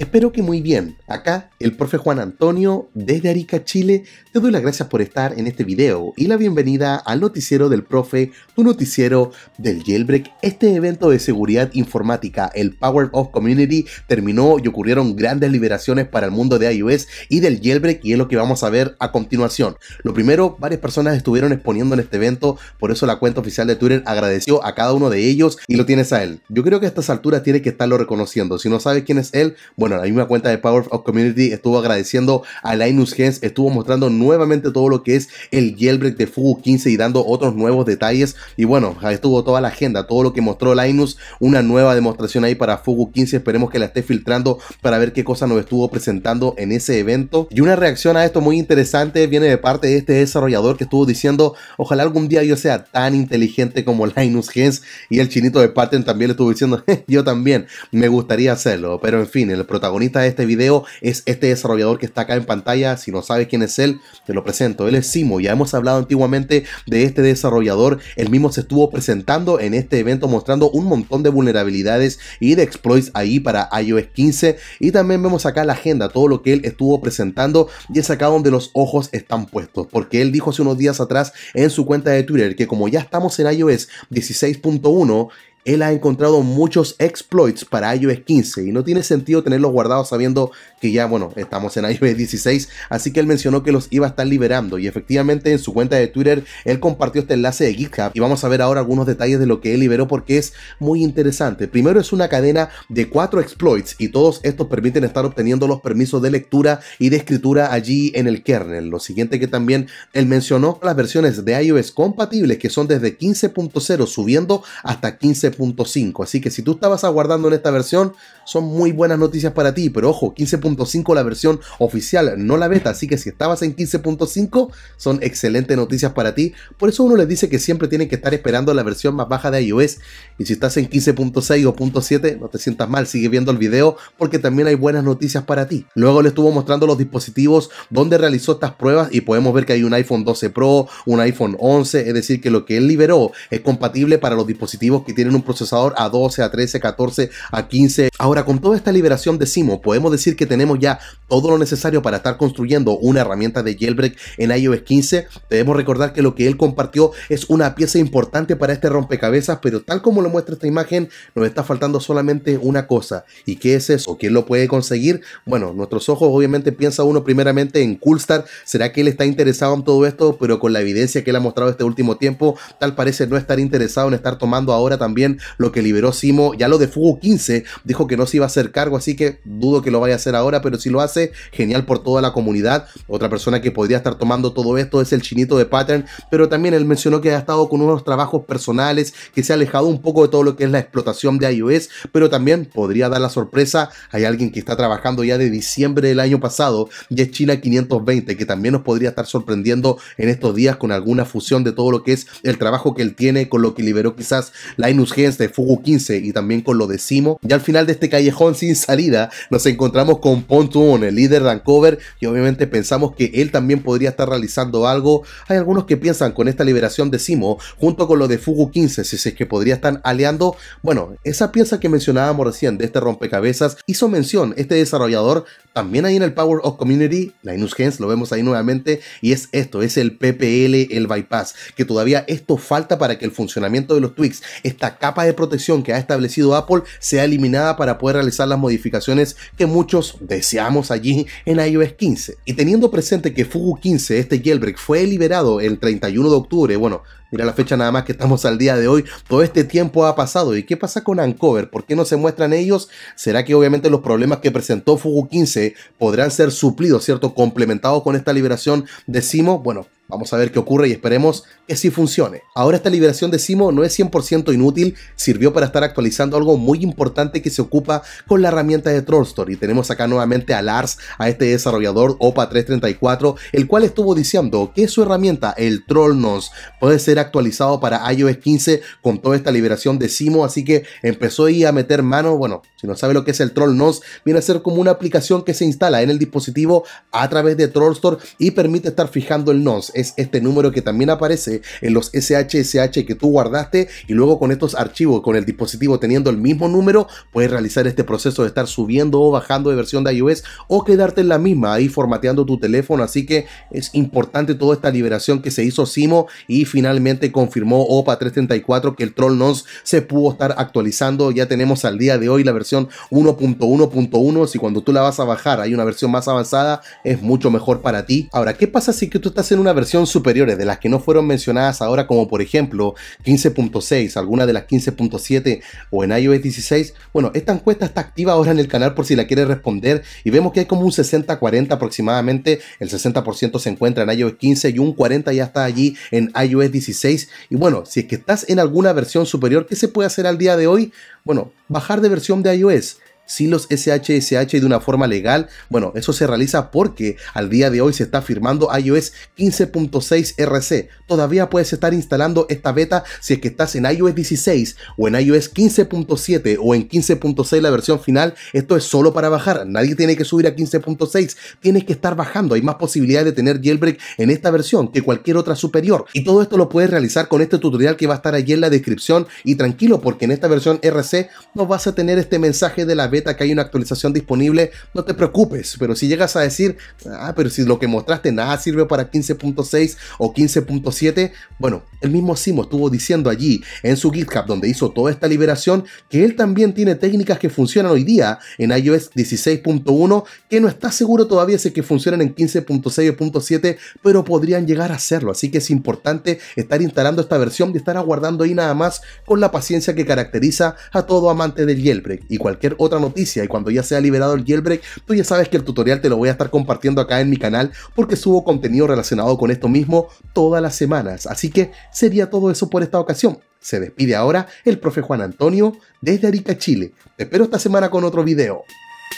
Espero que muy bien. Acá, el profe Juan Antonio, desde Arica, Chile, te doy las gracias por estar en este video y la bienvenida al noticiero del profe, tu noticiero del Jailbreak. Este evento de seguridad informática, el Power of Community, terminó y ocurrieron grandes liberaciones para el mundo de iOS y del Jailbreak y es lo que vamos a ver a continuación. Lo primero, varias personas estuvieron exponiendo en este evento, por eso la cuenta oficial de Twitter agradeció a cada uno de ellos y lo tienes a él. Yo creo que a estas alturas tiene que estarlo reconociendo. Si no sabes quién es él, bueno, la misma cuenta de Power of Community estuvo agradeciendo a Linus Gens, estuvo mostrando nuevamente todo lo que es el jailbreak de Fugu 15 y dando otros nuevos detalles. Y bueno, estuvo toda la agenda, todo lo que mostró Linus, una nueva demostración ahí para Fugu 15. Esperemos que la esté filtrando para ver qué cosa nos estuvo presentando en ese evento. Y una reacción a esto muy interesante viene de parte de este desarrollador que estuvo diciendo: Ojalá algún día yo sea tan inteligente como Linus Gens. Y el chinito de Pattern también le estuvo diciendo: Yo también me gustaría hacerlo, pero en fin, el protocolo protagonista de este video es este desarrollador que está acá en pantalla. Si no sabes quién es él, te lo presento. Él es Simo. Ya hemos hablado antiguamente de este desarrollador. Él mismo se estuvo presentando en este evento mostrando un montón de vulnerabilidades y de exploits ahí para iOS 15. Y también vemos acá la agenda, todo lo que él estuvo presentando. Y es acá donde los ojos están puestos. Porque él dijo hace unos días atrás en su cuenta de Twitter que como ya estamos en iOS 16.1, él ha encontrado muchos exploits para iOS 15 y no tiene sentido tenerlos guardados sabiendo que ya, bueno, estamos en iOS 16, así que él mencionó que los iba a estar liberando y efectivamente en su cuenta de Twitter él compartió este enlace de GitHub y vamos a ver ahora algunos detalles de lo que él liberó porque es muy interesante. Primero es una cadena de cuatro exploits y todos estos permiten estar obteniendo los permisos de lectura y de escritura allí en el kernel. Lo siguiente que también él mencionó las versiones de iOS compatibles que son desde 15.0 subiendo hasta 15 15.5. Así que si tú estabas aguardando en esta versión, son muy buenas noticias para ti. Pero ojo, 15.5 la versión oficial, no la beta. Así que si estabas en 15.5, son excelentes noticias para ti. Por eso uno les dice que siempre tienen que estar esperando la versión más baja de iOS. Y si estás en 15.6 o .7, no te sientas mal, sigue viendo el video porque también hay buenas noticias para ti. Luego le estuvo mostrando los dispositivos donde realizó estas pruebas y podemos ver que hay un iPhone 12 Pro, un iPhone 11, es decir, que lo que él liberó es compatible para los dispositivos que tienen un procesador A12, A13, 14 A15. Ahora, con toda esta liberación de Simo, podemos decir que tenemos ya todo lo necesario para estar construyendo una herramienta de jailbreak en iOS 15. Debemos recordar que lo que él compartió es una pieza importante para este rompecabezas, pero tal como lo muestra esta imagen, nos está faltando solamente una cosa. ¿Y qué es eso? ¿Quién lo puede conseguir? Bueno, nuestros ojos obviamente piensa uno primeramente en Coolstar. ¿Será que él está interesado en todo esto? Pero con la evidencia que él ha mostrado este último tiempo, tal parece no estar interesado en estar tomando ahora también lo que liberó Simo, ya lo de Fugo 15, dijo que no se iba a hacer cargo, así que dudo que lo vaya a hacer ahora, pero si lo hace, genial por toda la comunidad. Otra persona que podría estar tomando todo esto es el chinito de Pattern, pero también él mencionó que ha estado con unos trabajos personales, que se ha alejado un poco de todo lo que es la explotación de iOS, pero también podría dar la sorpresa, hay alguien que está trabajando ya de diciembre del año pasado, y es China 520, que también nos podría estar sorprendiendo en estos días con alguna fusión de todo lo que es el trabajo que él tiene con lo que liberó quizás Linus de Fugu 15 y también con lo de Simo. Y al final de este callejón sin salida nos encontramos con Pontoon, el líder de Ancover. y obviamente pensamos que él también podría estar realizando algo. Hay algunos que piensan con esta liberación de Simo, junto con lo de Fugu 15, si es que podría estar aliando. Bueno, esa pieza que mencionábamos recién de este rompecabezas hizo mención este desarrollador también ahí en el Power of Community, Linus Gens, lo vemos ahí nuevamente, y es esto, es el PPL, el bypass, que todavía esto falta para que el funcionamiento de los tweaks, está capa de protección que ha establecido Apple sea eliminada para poder realizar las modificaciones que muchos deseamos allí en iOS 15. Y teniendo presente que Fugu 15, este jailbreak, fue liberado el 31 de octubre, bueno, Mira la fecha nada más que estamos al día de hoy. Todo este tiempo ha pasado. ¿Y qué pasa con Ancover ¿Por qué no se muestran ellos? ¿Será que obviamente los problemas que presentó Fugu 15 podrán ser suplidos, ¿cierto? Complementados con esta liberación de Cimo? Bueno, Vamos a ver qué ocurre y esperemos que sí funcione. Ahora esta liberación de Simo no es 100% inútil, sirvió para estar actualizando algo muy importante que se ocupa con la herramienta de Trollstore y tenemos acá nuevamente a Lars, a este desarrollador OPA334, el cual estuvo diciendo que su herramienta, el troll Trollnos, puede ser actualizado para iOS 15 con toda esta liberación de Simo, así que empezó ahí a meter mano, bueno, si no sabe lo que es el troll Trollnos, viene a ser como una aplicación que se instala en el dispositivo a través de Trollstore y permite estar fijando el nos este número que también aparece en los SHSH que tú guardaste y luego con estos archivos, con el dispositivo teniendo el mismo número, puedes realizar este proceso de estar subiendo o bajando de versión de iOS o quedarte en la misma ahí formateando tu teléfono. Así que es importante toda esta liberación que se hizo Simo y finalmente confirmó OPA 334 que el Troll nos se pudo estar actualizando. Ya tenemos al día de hoy la versión 1.1.1. Si cuando tú la vas a bajar hay una versión más avanzada, es mucho mejor para ti. Ahora, ¿qué pasa si que tú estás en una versión superiores de las que no fueron mencionadas ahora, como por ejemplo 15.6, alguna de las 15.7 o en iOS 16, bueno, esta encuesta está activa ahora en el canal por si la quieres responder y vemos que hay como un 60-40 aproximadamente, el 60% se encuentra en iOS 15 y un 40 ya está allí en iOS 16 y bueno, si es que estás en alguna versión superior, que se puede hacer al día de hoy? Bueno, bajar de versión de iOS los SHSH de una forma legal? Bueno, eso se realiza porque al día de hoy se está firmando iOS 15.6 RC. Todavía puedes estar instalando esta beta si es que estás en iOS 16 o en iOS 15.7 o en 15.6 la versión final. Esto es solo para bajar. Nadie tiene que subir a 15.6. Tienes que estar bajando. Hay más posibilidades de tener jailbreak en esta versión que cualquier otra superior. Y todo esto lo puedes realizar con este tutorial que va a estar allí en la descripción. Y tranquilo porque en esta versión RC no vas a tener este mensaje de la beta que hay una actualización disponible, no te preocupes, pero si llegas a decir, ah, pero si lo que mostraste nada sirve para 15.6 o 15.7, bueno, el mismo Simo estuvo diciendo allí en su GitHub donde hizo toda esta liberación que él también tiene técnicas que funcionan hoy día en iOS 16.1 que no está seguro todavía si que funcionan en 15.6 o 15.7, pero podrían llegar a hacerlo, así que es importante estar instalando esta versión y estar aguardando ahí nada más con la paciencia que caracteriza a todo amante del jailbreak y cualquier otra noticia y cuando ya sea liberado el jailbreak, tú ya sabes que el tutorial te lo voy a estar compartiendo acá en mi canal porque subo contenido relacionado con esto mismo todas las semanas. Así que sería todo eso por esta ocasión. Se despide ahora el profe Juan Antonio desde Arica, Chile. Te espero esta semana con otro video.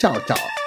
Chao, chao.